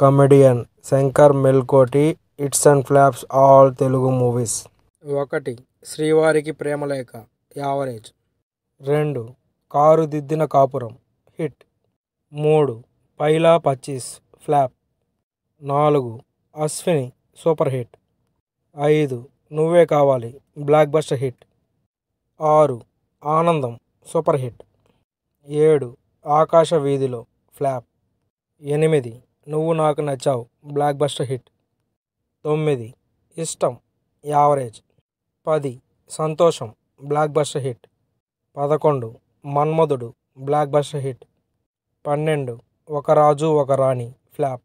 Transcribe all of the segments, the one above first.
comedian Shankar Melkote hits and flops all Telugu movies ఒకటి Srivariki ప్రేమలేఖ average రెండు car దిద్దిన కాపురం హిట్ మూడు పైలా పచ్చీస్ ఫ్లాప్ నాలుగు అశ్విని సూపర్ హిట్ ఐదు నువ్వే కావాలి బ్లాక్ బస్టర్ హిట్ ఆరు ఆనందం సూపర్ హిట్ ఏడు ఆకాశ వీధిలో ఫ్లాప్ ఎనిమిది నువ్వు నాకు నచ్చావు బ్లాక్ బస్టర్ హిట్ తొమ్మిది ఇష్టం యావరేజ్ పది సంతోషం బ్లాక్ బస్టర్ హిట్ పదకొండు మన్మధుడు బ్లాక్ బస్టర్ హిట్ పన్నెండు ఒక రాజు ఒక రాణి ఫ్లాప్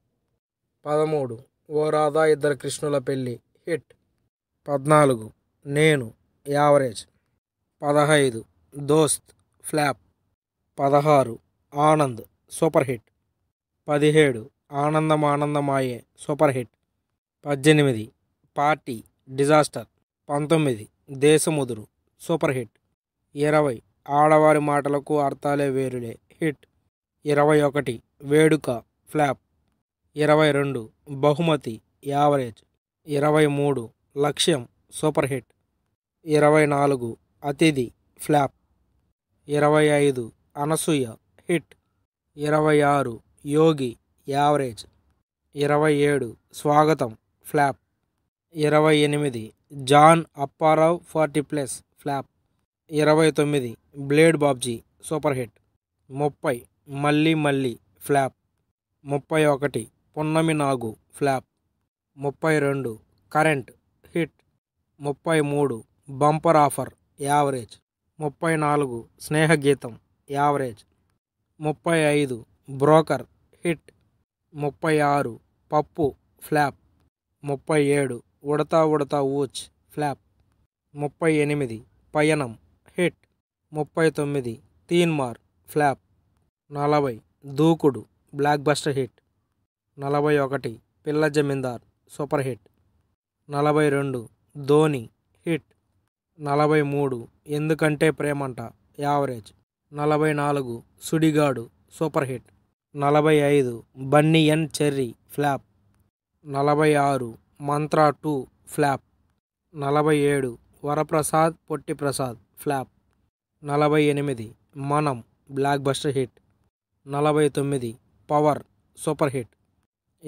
పదమూడు ఓ రాధా ఇద్దరు కృష్ణుల పెళ్ళి హిట్ పద్నాలుగు నేను యావరేజ్ పదహైదు దోస్త్ ఫ్లాప్ పదహారు ఆనంద్ సూపర్ హిట్ పదిహేడు ఆనందం ఆనందమాయే సూపర్ హిట్ పద్దెనిమిది పార్టీ డిజాస్టర్ పంతొమ్మిది దేశముదురు సూపర్ హిట్ ఇరవై ఆడవారి మాటలకు అర్థాలే వేరులే హిట్ ఇరవై ఒకటి వేడుక ఫ్లాప్ ఇరవై రెండు బహుమతి యావరేజ్ ఇరవై మూడు లక్ష్యం సూపర్ హిట్ ఇరవై నాలుగు అతిథి ఫ్లాప్ ఇరవై ఐదు అనసూయ హిట్ ఇరవై ఆరు యోగి యావరేజ్ ఇరవై ఏడు స్వాగతం ఫ్లాప్ ఇరవై ఎనిమిది John Apparao forty plus flop ఇరవై తొమ్మిది బ్లేడ్ బాబ్జీ సూపర్ హిట్ ముప్పై మళ్ళీ మళ్ళీ ఫ్లాప్ ముప్పై ఒకటి పున్నమి నాగు ఫ్లాప్ ముప్పై రెండు కరెంట్ హిట్ ముప్పై మూడు బంపర్ ఆఫర్ యావరేజ్ ముప్పై నాలుగు స్నేహగీతం యావరేజ్ ముప్పై ఐదు బ్రోకర్ హిట్ ముప్పై ఆరు పప్పు ఫ్లాప్ ముప్పై ఏడు ఉడతా ఉడతా ఊచ్ ఫ్లాప్ ముప్పై ఎనిమిది పయనం హిట్ ముప్పై తొమ్మిది తీన్మార్ ఫ్లాప్ నలభై దూకుడు బ్లాక్ బస్టర్ హిట్ నలభై ఒకటి పిల్ల జమీందార్ సూపర్ హిట్ నలభై రెండు ధోని హిట్ నలభై మూడు ఎందుకంటే ప్రేమంట యావరేజ్ నలభై నాలుగు సుడిగాడు సూపర్ హిట్ నలభై ఐదు బన్నీ అండ్ చెర్రీ ఫ్లాప్ నలభై ఆరు మంత్ర టూ ఫ్లాప్ నలభై ఏడు వరప్రసాద్ పొట్టి ప్రసాద్ ఫ్లాప్ నలభై ఎనిమిది మనం బ్లాక్ బస్టర్ హిట్ నలభై తొమ్మిది పవర్ సూపర్ హిట్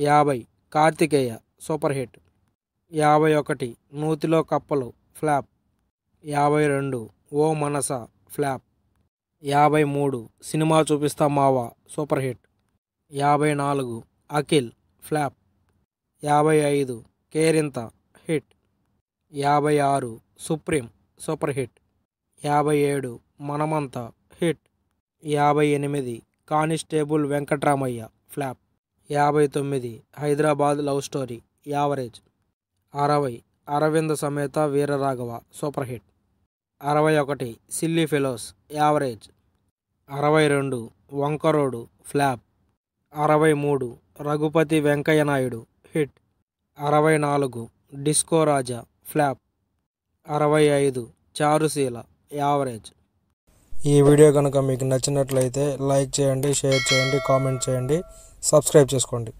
యాభై కార్తికేయ సూపర్ హిట్ యాభై ఒకటి నూతిలో కప్పలు ఫ్లాప్ యాభై రెండు ఓ మనస ఫ్లాప్ యాభై మూడు సినిమా చూపిస్తా మావా సూపర్ హిట్ యాభై నాలుగు అఖిల్ ఫ్లాప్ యాభై ఐదు కేరింత హిట్ యాభై ఆరు సుప్రీం సూపర్ హిట్ యాభై ఏడు మనమంత హిట్ యాభై ఎనిమిది కానిస్టేబుల్ వెంకట్రామయ్య ఫ్లాప్ యాభై తొమ్మిది హైదరాబాద్ లవ్ స్టోరీ యావరేజ్ అరవై అరవింద సమేత వీరరాఘవ సూపర్ హిట్ అరవై ఒకటి సిల్లీ ఫెలోస్ యావరేజ్ అరవై రెండు వంకరోడు ఫ్లాప్ అరవై మూడు రఘుపతి వెంకయ్య నాయుడు హిట్ అరవై నాలుగు డిస్కో రాజా ఫ్లాప్ అరవై ఐదు చారుశీల యావరేజ్ ఈ వీడియో కనుక మీకు నచ్చినట్లయితే లైక్ చేయండి షేర్ చేయండి కామెంట్ చేయండి సబ్స్క్రైబ్ చేసుకోండి